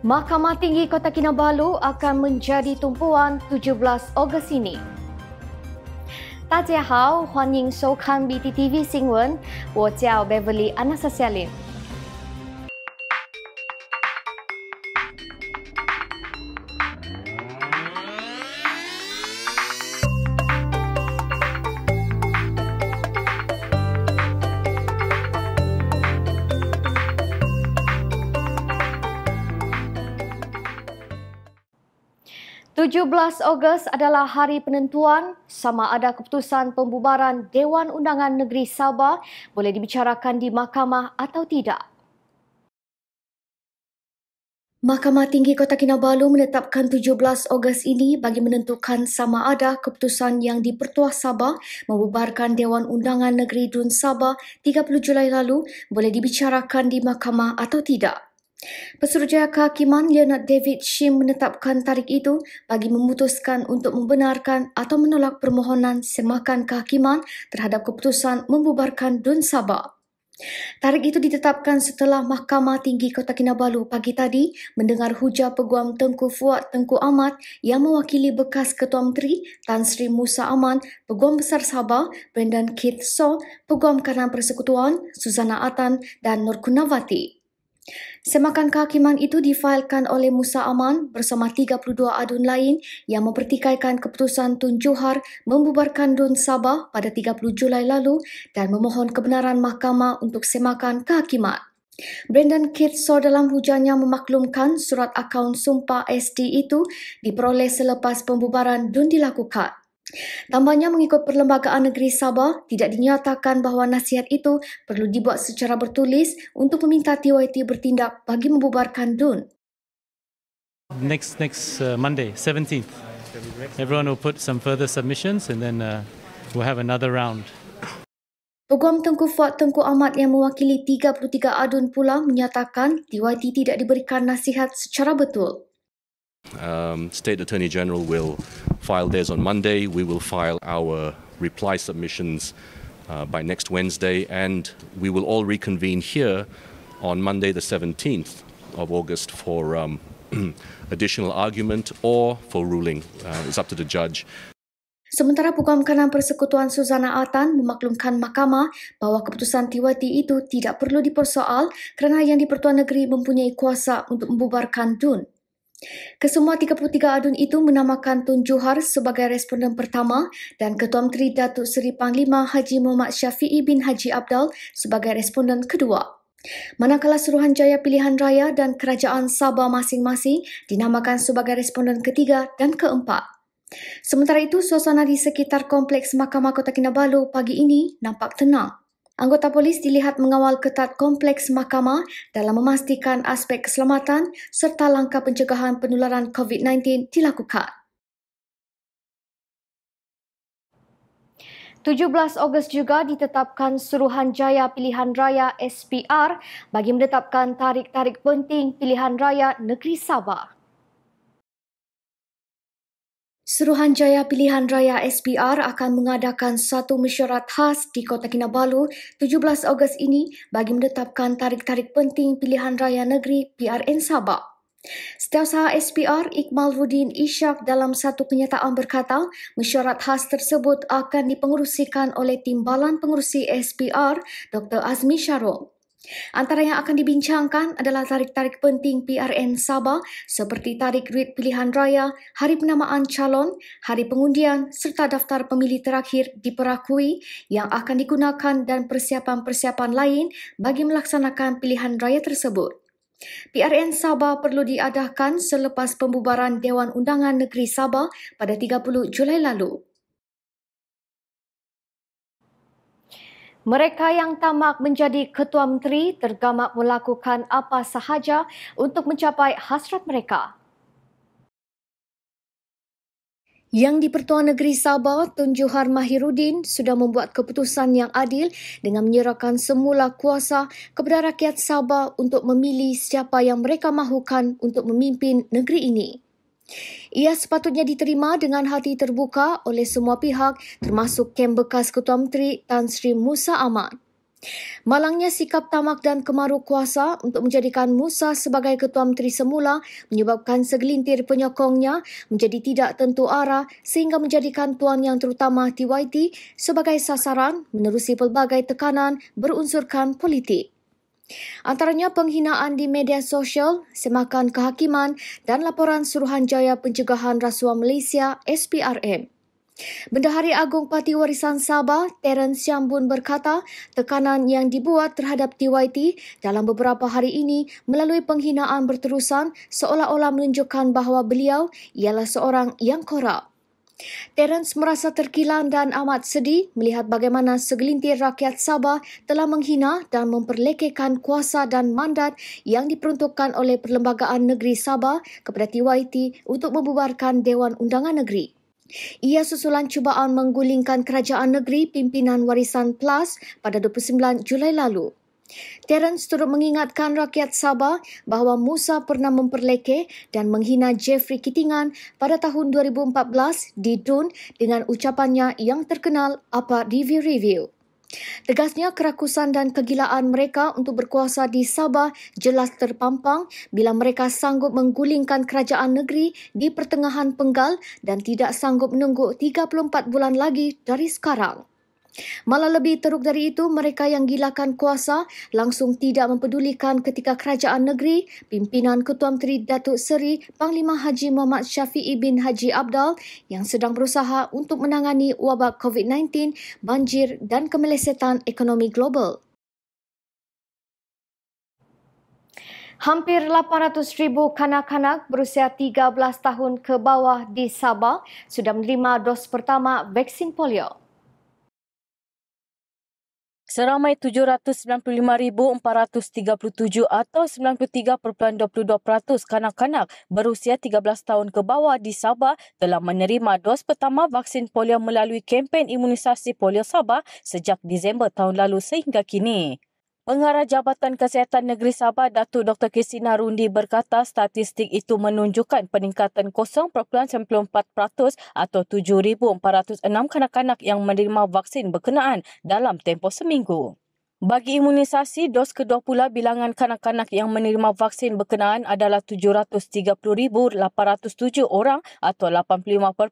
Mahkamah Tinggi Kota Kinabalu akan menjadi tumpuan 17 Ogos ini. Tatiahao, Huan Ying Shou Kang BTTV Singwen, Wo Jiao Beverly Anasasialin. 17 Ogos adalah hari penentuan sama ada keputusan pembubaran Dewan Undangan Negeri Sabah boleh dibicarakan di mahkamah atau tidak. Mahkamah Tinggi Kota Kinabalu menetapkan 17 Ogos ini bagi menentukan sama ada keputusan yang dipertua Sabah membubarkan Dewan Undangan Negeri Dun Sabah 30 Julai lalu boleh dibicarakan di mahkamah atau tidak. Pesuruhjaya Kehakiman Leonard David Shim menetapkan tarik itu bagi memutuskan untuk membenarkan atau menolak permohonan semakan kehakiman terhadap keputusan membubarkan Dun Sabah. Tarik itu ditetapkan setelah Mahkamah Tinggi Kota Kinabalu pagi tadi mendengar hujah peguam Tengku Fuad Tengku Ahmad yang mewakili bekas Ketua Menteri Tan Sri Musa Aman, Peguam Besar Sabah Brendan Keith Soh, Peguam Kanan Persekutuan Suzana Atan dan Nur Kunawati. Semakan kehakiman itu difailkan oleh Musa Aman bersama 32 adun lain yang mempertikaikan keputusan Tun Johar membubarkan Dun Sabah pada 30 Julai lalu dan memohon kebenaran mahkamah untuk semakan kehakiman. Brandon Kitso dalam hujannya memaklumkan surat akaun sumpah SD itu diperoleh selepas pembubaran Dun dilakukan. Tambahnya mengikut Perlembagaan Negeri Sabah, tidak dinyatakan bahawa nasihat itu perlu dibuat secara bertulis untuk meminta TYT bertindak bagi membubarkan DUN. Next next uh, Monday, 17th. Everyone will put some further submissions and then uh, we'll have another round. Peguam Tengku Fuad Tengku Ahmad yang mewakili 33 adun pula menyatakan TYT tidak diberikan nasihat secara betul. Um, State Attorney General will file theirs on Monday. We will file our reply submissions uh, by next Wednesday, and we will all reconvene here on Monday, the 17th of August, for um, additional argument or for ruling. Uh, it's up to the judge. Sementara Pegawai Kanan Persekutuan Suzana Atan memaklumkan mahkamah bahawa keputusan Tiwati itu tidak perlu dipersoal kerana Yang di-Pertuan Negeri mempunyai kuasa untuk membubarkan DUN. Kesemua 33 adun itu menamakan Tun Juhar sebagai responden pertama dan Ketua Menteri Datuk Seri Panglima Haji Muhammad Syafi'i bin Haji Abdal sebagai responden kedua. Manakala Suruhanjaya Pilihan Raya dan Kerajaan Sabah masing-masing dinamakan sebagai responden ketiga dan keempat. Sementara itu, suasana di sekitar Kompleks Mahkamah Kota Kinabalu pagi ini nampak tenang. Anggota polis dilihat mengawal ketat kompleks mahkamah dalam memastikan aspek keselamatan serta langkah pencegahan penularan COVID-19 dilakukan. 17 Ogos juga ditetapkan Suruhanjaya Pilihan Raya SPR bagi menetapkan tarik-tarik penting pilihan raya negeri Sabah. Suruhanjaya Pilihan Raya SPR akan mengadakan satu mesyuarat khas di Kota Kinabalu 17 Ogos ini bagi menetapkan tarik-tarik penting Pilihan Raya Negeri PRN Sabah. Setiausaha SPR Iqmal Rudin Ishak dalam satu kenyataan berkata, mesyuarat khas tersebut akan dipengerusikan oleh Timbalan Pengerusi SPR Dr. Azmi Syarum. Antara yang akan dibincangkan adalah tarik-tarik penting PRN Sabah seperti tarik duit pilihan raya, hari penamaan calon, hari pengundian serta daftar pemilih terakhir diperakui yang akan digunakan dan persiapan-persiapan lain bagi melaksanakan pilihan raya tersebut. PRN Sabah perlu diadakan selepas pembubaran Dewan Undangan Negeri Sabah pada 30 Julai lalu. Mereka yang tamak menjadi ketua menteri tergamak melakukan apa sahaja untuk mencapai hasrat mereka. Yang di-Pertuan Negeri Sabah, Tun Johar Mahirudin sudah membuat keputusan yang adil dengan menyerahkan semula kuasa kepada rakyat Sabah untuk memilih siapa yang mereka mahukan untuk memimpin negeri ini. Ia sepatutnya diterima dengan hati terbuka oleh semua pihak termasuk kem bekas Ketua Menteri Tan Sri Musa Ahmad. Malangnya sikap tamak dan kemaruk kuasa untuk menjadikan Musa sebagai Ketua Menteri semula menyebabkan segelintir penyokongnya menjadi tidak tentu arah sehingga menjadikan Tuan Yang Terutama TYT sebagai sasaran menerusi pelbagai tekanan berunsurkan politik. Antaranya penghinaan di media sosial, semakan kehakiman dan laporan Suruhanjaya Pencegahan Rasuah Malaysia SPRM. Bendahari Agong Parti Warisan Sabah, Terence Syambun berkata, tekanan yang dibuat terhadap TYT dalam beberapa hari ini melalui penghinaan berterusan seolah-olah menunjukkan bahawa beliau ialah seorang yang korup. Terence merasa terkilan dan amat sedih melihat bagaimana segelintir rakyat Sabah telah menghina dan memperlekehkan kuasa dan mandat yang diperuntukkan oleh Perlembagaan Negeri Sabah kepada TYT untuk membubarkan Dewan Undangan Negeri. Ia susulan cubaan menggulingkan kerajaan negeri pimpinan warisan PLUS pada 29 Julai lalu. Terence turut mengingatkan rakyat Sabah bahawa Musa pernah memperlekeh dan menghina Jeffrey Kitingan pada tahun 2014 di Dun dengan ucapannya yang terkenal apa review-review. Tegasnya kerakusan dan kegilaan mereka untuk berkuasa di Sabah jelas terpampang bila mereka sanggup menggulingkan kerajaan negeri di pertengahan penggal dan tidak sanggup menunggu 34 bulan lagi dari sekarang. Malah lebih teruk dari itu, mereka yang gilakan kuasa langsung tidak mempedulikan ketika kerajaan negeri, pimpinan Ketua Menteri Datuk Seri Panglima Haji Muhammad Syafi'i bin Haji Abdal yang sedang berusaha untuk menangani wabak COVID-19, banjir dan kemelesetan ekonomi global. Hampir 800 ribu kanak-kanak berusia 13 tahun ke bawah di Sabah sudah menerima dos pertama vaksin polio seramai 795,437 atau 93.22% kanak-kanak berusia 13 tahun ke bawah di Sabah telah menerima dos pertama vaksin polio melalui kempen imunisasi polio Sabah sejak Disember tahun lalu sehingga kini. Pengarah Jabatan Kesihatan Negeri Sabah, Datuk Dr. Kisina Rundi berkata statistik itu menunjukkan peningkatan 0.94% atau 7,406 kanak-kanak yang menerima vaksin berkenaan dalam tempoh seminggu. Bagi imunisasi, dos kedua pula bilangan kanak-kanak yang menerima vaksin berkenaan adalah 730,807 orang atau 85.65%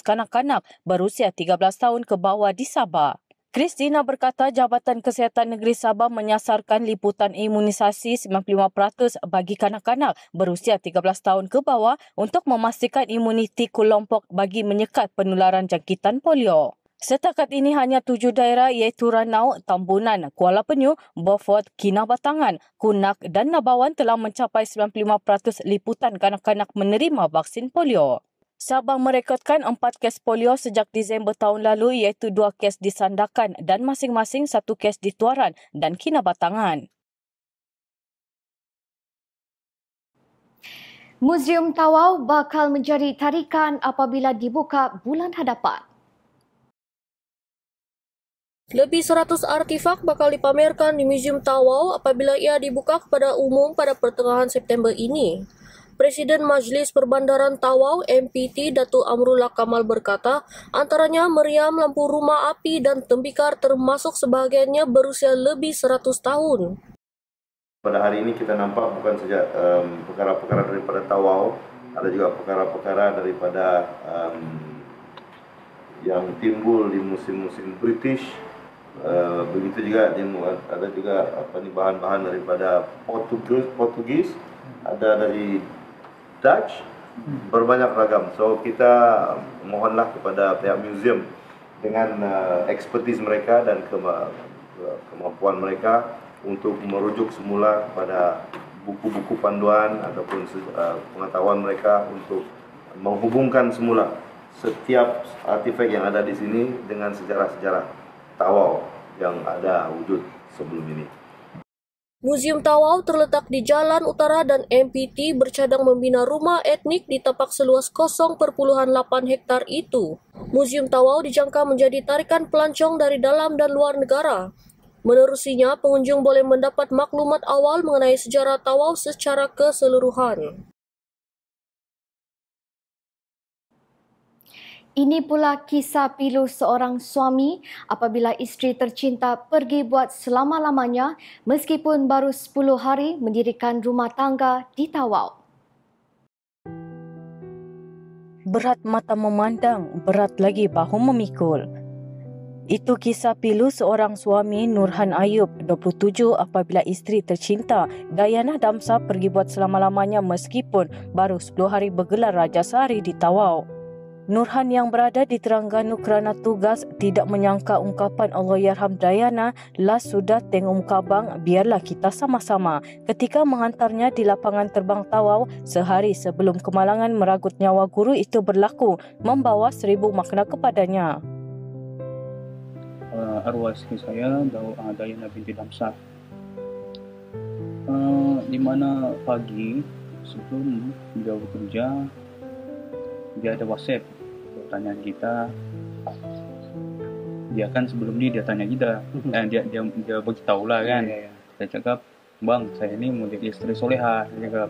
kanak-kanak berusia 13 tahun ke bawah di Sabah. Kristina berkata Jabatan Kesihatan Negeri Sabah menyasarkan liputan imunisasi 95% bagi kanak-kanak berusia 13 tahun ke bawah untuk memastikan imuniti kelompok bagi menyekat penularan jangkitan polio. Setakat ini hanya tujuh daerah iaitu Ranau, Tambunan, Kuala Penyu, Beaufort, Kinabatangan, Kunak dan Nabawan telah mencapai 95% liputan kanak-kanak menerima vaksin polio. Sabah merekodkan empat kes polio sejak Disember tahun lalu iaitu dua kes di Sandakan dan masing-masing satu kes di Tuaran dan Kinabatangan. Museum Tawau bakal menjadi tarikan apabila dibuka bulan hadapan. Lebih 100 artifak bakal dipamerkan di Museum Tawau apabila ia dibuka kepada umum pada pertengahan September ini. Presiden Majelis Perbandaran Tawau MPT Datu Amrullah Kamal berkata, antaranya meriam lampu rumah api dan tembikar termasuk sebagiannya berusia lebih 100 tahun. Pada hari ini kita nampak bukan saja perkara perkara-perkara daripada Tawau, ada juga perkara-perkara daripada um, yang timbul di musim-musim British Uh, begitu juga ada juga apa nih bahan-bahan daripada Portugis, Portugis ada dari Dutch hmm. berbanyak ragam. So kita mohonlah kepada pihak museum dengan uh, expertise mereka dan kema uh, kemampuan mereka untuk merujuk semula kepada buku-buku panduan ataupun uh, pengetahuan mereka untuk menghubungkan semula setiap artefak yang ada di sini dengan sejarah-sejarah Tawau yang ada wujud sebelum ini. Museum Tawau terletak di Jalan Utara dan MPT bercadang membina rumah etnik di tapak seluas kosong perpuluhan 8 hektar itu. Museum Tawau dijangka menjadi tarikan pelancong dari dalam dan luar negara. Menerusinya, pengunjung boleh mendapat maklumat awal mengenai sejarah Tawau secara keseluruhan. Ini pula kisah pilu seorang suami apabila isteri tercinta pergi buat selama-lamanya meskipun baru 10 hari mendirikan rumah tangga di Tawau. Berat mata memandang, berat lagi bahu memikul. Itu kisah pilu seorang suami Nurhan Ayub, 27 apabila isteri tercinta Dayana Damsa pergi buat selama-lamanya meskipun baru 10 hari bergelar Raja Sari di Tawau. Nurhan yang berada di Terengganu kerana tugas tidak menyangka ungkapan Yarham Dayana lah sudah tengok muka bang biarlah kita sama-sama ketika menghantarnya di lapangan terbang Tawau sehari sebelum kemalangan meragut nyawa guru itu berlaku membawa seribu makna kepadanya. Uh, arwah istri saya Dau, ah, Dayana binti Damsar uh, ah, di mana pagi sebelum dia bekerja dia ada WhatsApp pertanyaan kita dia kan sebelum ini dia tanya kita mhm. eh, dia dia dia tahu lah kan saya yeah, yeah. cakap bang saya ini mau jadi istri soleha saya cakap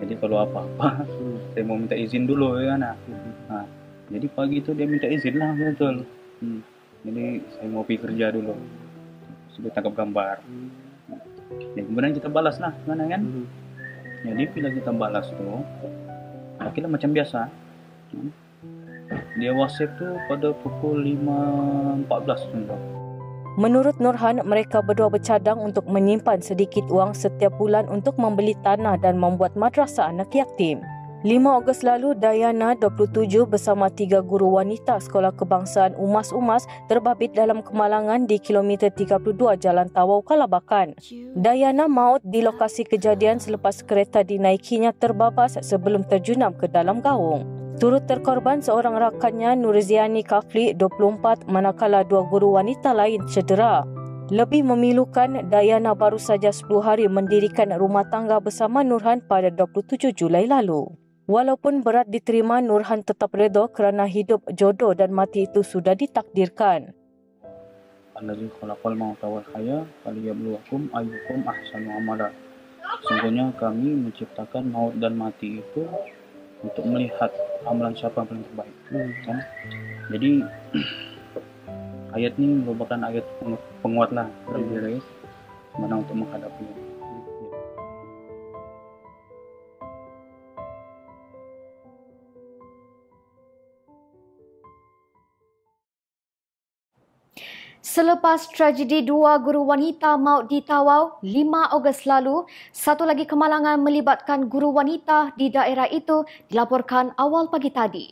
jadi kalau apa apa mhm. saya mau minta izin dulu ya kan nah, mhm. nah. jadi pagi itu dia minta izin lah betul hmm. jadi saya mau pergi kerja dulu sudah tangkap gambar hmm. nah, kemudian kita balas lah mana kan hmm. jadi bila kita balas tuh akhirnya macam biasa dia WhatsApp tu pada pukul 5.14 contoh. Menurut Nurhan, mereka berdua bercadang untuk menyimpan sedikit wang setiap bulan untuk membeli tanah dan membuat madrasah anak yatim. 5 Ogos lalu, Dayana, 27, bersama tiga guru wanita Sekolah Kebangsaan Umas Umas terbabit dalam kemalangan di kilometer 32 Jalan Tawau, Kalabakan. Dayana maut di lokasi kejadian selepas kereta dinaikinya terbabas sebelum terjunam ke dalam gaung. Turut terkorban seorang rakannya Nurziani Kafli 24 manakala dua guru wanita lain cedera. Lebih memilukan, Dayana baru saja 10 hari mendirikan rumah tangga bersama Nurhan pada 27 Julai lalu. Walaupun berat diterima, Nurhan tetap redha kerana hidup jodoh dan mati itu sudah ditakdirkan. kalau mau Allazi khalaqal mauta wal hayata falyabluwakum ayyukum ahsanu amala. Sungguhnya kami menciptakan maut dan mati itu untuk melihat amalan siapa yang paling terbaik hmm. kan jadi ayat ini merupakan ayat penguat lah terakhir guys mana untuk menghadapinya Selepas tragedi dua guru wanita maut di Tawau 5 Ogos lalu, satu lagi kemalangan melibatkan guru wanita di daerah itu dilaporkan awal pagi tadi.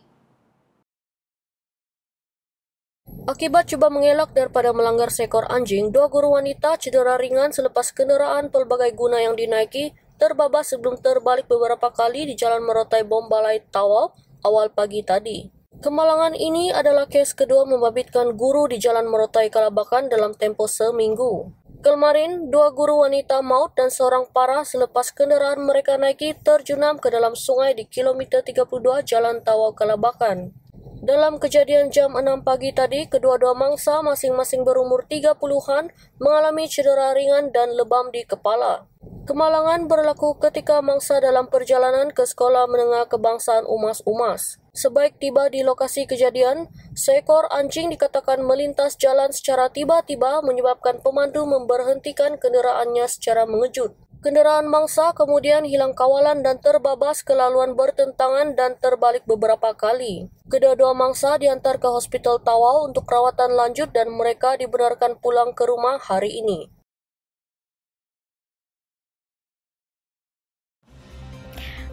Akibat cuba mengelak daripada melanggar seekor anjing, dua guru wanita cedera ringan selepas kenderaan pelbagai guna yang dinaiki terbabas sebelum terbalik beberapa kali di jalan Merotai Bombalai Tawau awal pagi tadi. Kemalangan ini adalah kes kedua membabitkan guru di Jalan Merotai Kalabakan dalam tempo seminggu. Kemarin, dua guru wanita maut dan seorang parah selepas kenderaan mereka naiki terjunam ke dalam sungai di kilometer 32 Jalan Tawau Kalabakan. Dalam kejadian jam 6 pagi tadi, kedua-dua mangsa masing-masing berumur 30-an mengalami cedera ringan dan lebam di kepala. Kemalangan berlaku ketika mangsa dalam perjalanan ke sekolah menengah kebangsaan umas-umas. Sebaik tiba di lokasi kejadian, seekor anjing dikatakan melintas jalan secara tiba-tiba menyebabkan pemandu memberhentikan kendaraannya secara mengejut. Kendaraan mangsa kemudian hilang kawalan dan terbabas ke laluan bertentangan dan terbalik beberapa kali. Kedua-dua mangsa diantar ke Hospital Tawau untuk rawatan lanjut dan mereka dibenarkan pulang ke rumah hari ini.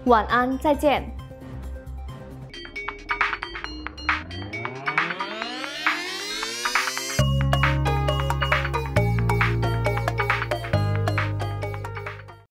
晚安，再见。